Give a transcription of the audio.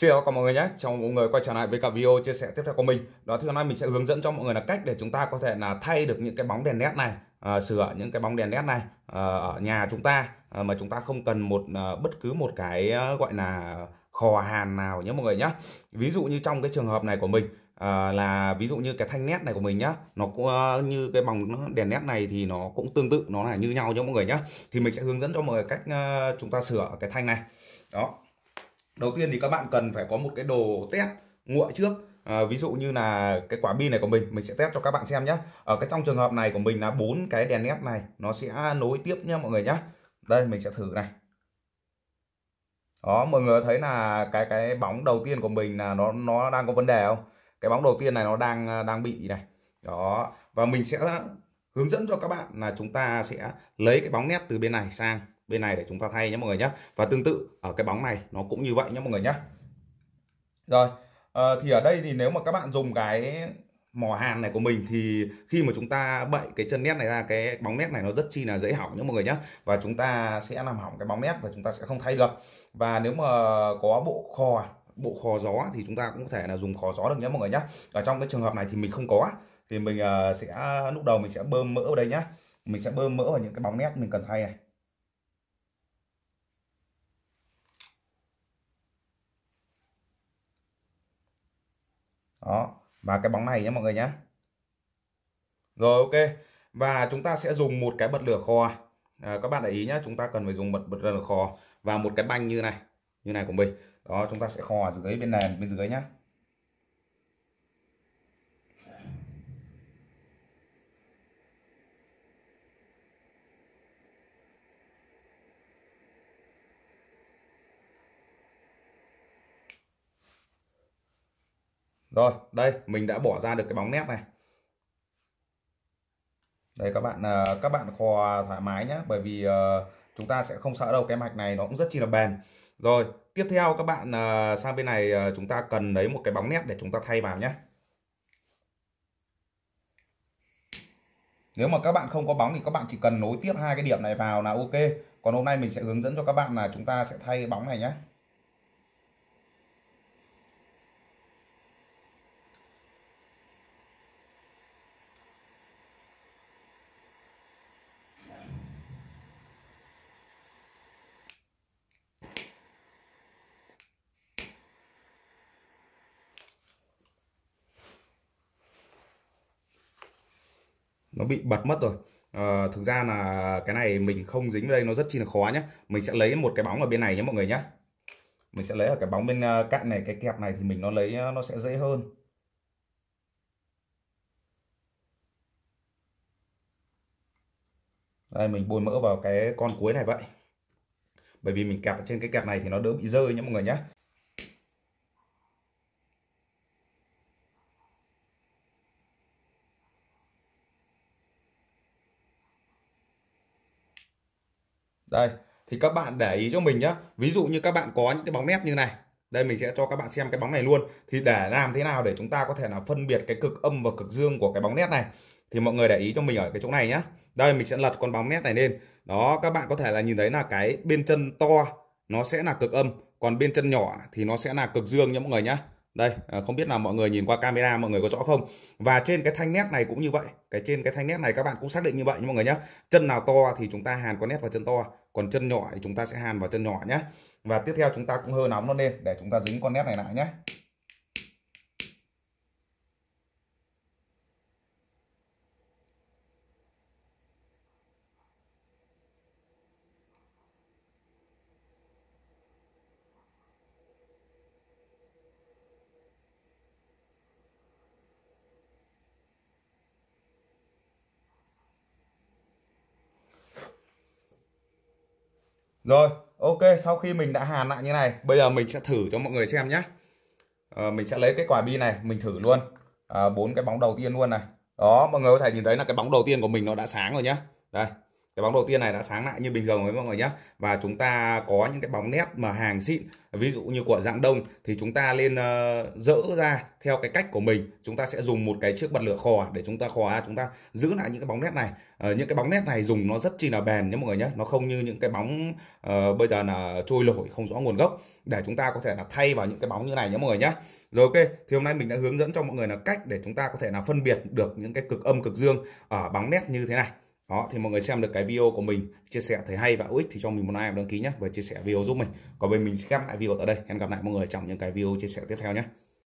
Xin chào các mọi người nhé, chào mọi người quay trở lại với cả video chia sẻ tiếp theo của mình Đó thì hôm nay mình sẽ hướng dẫn cho mọi người là cách để chúng ta có thể là thay được những cái bóng đèn led này à, Sửa những cái bóng đèn led này à, ở nhà chúng ta à, Mà chúng ta không cần một à, bất cứ một cái à, gọi là khò hàn nào nhé mọi người nhé Ví dụ như trong cái trường hợp này của mình à, là ví dụ như cái thanh nét này của mình nhá nó cũng uh, như cái bóng đèn nét này thì nó cũng tương tự nó là như nhau nhé mọi người nhé. thì mình sẽ hướng dẫn cho mọi người cách uh, chúng ta sửa cái thanh này đó đầu tiên thì các bạn cần phải có một cái đồ test nguội trước à, ví dụ như là cái quả pin này của mình mình sẽ test cho các bạn xem nhé ở cái trong trường hợp này của mình là bốn cái đèn led này nó sẽ nối tiếp nhé mọi người nhé đây mình sẽ thử này đó mọi người thấy là cái cái bóng đầu tiên của mình là nó nó đang có vấn đề không cái bóng đầu tiên này nó đang à, đang bị này đó và mình sẽ hướng dẫn cho các bạn là chúng ta sẽ lấy cái bóng nét từ bên này sang bên này để chúng ta thay nhé mọi người nhé và tương tự ở cái bóng này nó cũng như vậy nhé mọi người nhé rồi à, thì ở đây thì nếu mà các bạn dùng cái mỏ hàn này của mình thì khi mà chúng ta bậy cái chân nét này ra cái bóng nét này nó rất chi là dễ hỏng nhé mọi người nhé và chúng ta sẽ làm hỏng cái bóng nét và chúng ta sẽ không thay được và nếu mà có bộ kho bộ kho gió thì chúng ta cũng có thể là dùng kho gió được nhé mọi người nhé ở trong cái trường hợp này thì mình không có thì mình uh, sẽ lúc đầu mình sẽ bơm mỡ vào đây nhá mình sẽ bơm mỡ vào những cái bóng nét mình cần thay này đó và cái bóng này nhé mọi người nhé rồi ok và chúng ta sẽ dùng một cái bật lửa kho à, các bạn để ý nhé chúng ta cần phải dùng bật bật lửa kho và một cái banh như này như này của mình đó chúng ta sẽ kho ở dưới bên này bên dưới nhé. rồi đây mình đã bỏ ra được cái bóng nét này đây các bạn à, các bạn khò thoải mái nhé bởi vì ờ, chúng ta sẽ không sợ đâu cái mạch này nó cũng rất chi là bền rồi tiếp theo các bạn à, sang bên này à, chúng ta cần lấy một cái bóng nét để chúng ta thay vào nhé nếu mà các bạn không có bóng thì các bạn chỉ cần nối tiếp hai cái điểm này vào là ok còn hôm nay mình sẽ hướng dẫn cho các bạn là chúng ta sẽ thay cái bóng này nhé nó bị bật mất rồi à, thực ra là cái này mình không dính đây nó rất chi là khó nhá. mình sẽ lấy một cái bóng ở bên này nhé mọi người nhé mình sẽ lấy ở cái bóng bên ờ, cạnh này cái kẹp này thì mình nó lấy ờ, nó sẽ dễ hơn đây mình bôi mỡ vào cái con cuối này vậy bởi vì mình kẹp trên cái kẹp này thì nó đỡ bị rơi nhé mọi người nhé đây thì các bạn để ý cho mình nhá ví dụ như các bạn có những cái bóng nét như này đây mình sẽ cho các bạn xem cái bóng này luôn thì để làm thế nào để chúng ta có thể là phân biệt cái cực âm và cực dương của cái bóng nét này thì mọi người để ý cho mình ở cái chỗ này nhá đây mình sẽ lật con bóng nét này lên đó các bạn có thể là nhìn thấy là cái bên chân to nó sẽ là cực âm còn bên chân nhỏ thì nó sẽ là cực dương nhá mọi người nhá đây à, không biết là mọi người nhìn qua camera mọi người có rõ không và trên cái thanh nét này cũng như vậy cái trên cái thanh nét này các bạn cũng xác định như vậy mọi người nhé chân nào to thì chúng ta hàn con nét vào chân to còn chân nhỏ thì chúng ta sẽ hàn vào chân nhỏ nhé và tiếp theo chúng ta cũng hơ nóng nó lên để chúng ta dính con nét này lại nhé rồi ok sau khi mình đã hàn lại như này bây giờ mình sẽ thử cho mọi người xem nhé à, mình sẽ lấy cái quả bi này mình thử luôn ờ, bốn à, cái bóng đầu tiên luôn này đó mọi người có thể nhìn thấy là cái bóng đầu tiên của mình nó đã sáng rồi nhé. đây cái bóng đầu tiên này đã sáng lại như bình thường với mọi người nhé và chúng ta có những cái bóng nét mà hàng xịn ví dụ như của dạng đông thì chúng ta lên uh, dỡ ra theo cái cách của mình chúng ta sẽ dùng một cái chiếc bật lửa khò để chúng ta khò chúng ta giữ lại những cái bóng nét này uh, những cái bóng nét này dùng nó rất chi là bền nhé mọi người nhé nó không như những cái bóng uh, bây giờ là trôi nổi không rõ nguồn gốc để chúng ta có thể là thay vào những cái bóng như này nhé mọi người nhé rồi ok thì hôm nay mình đã hướng dẫn cho mọi người là cách để chúng ta có thể là phân biệt được những cái cực âm cực dương ở bóng nét như thế này đó thì mọi người xem được cái video của mình chia sẻ thấy hay và hữu ích thì cho mình một like đăng ký nhé và chia sẻ video giúp mình còn bên mình sẽ gặp lại video tại đây hẹn gặp lại mọi người trong những cái video chia sẻ tiếp theo nhé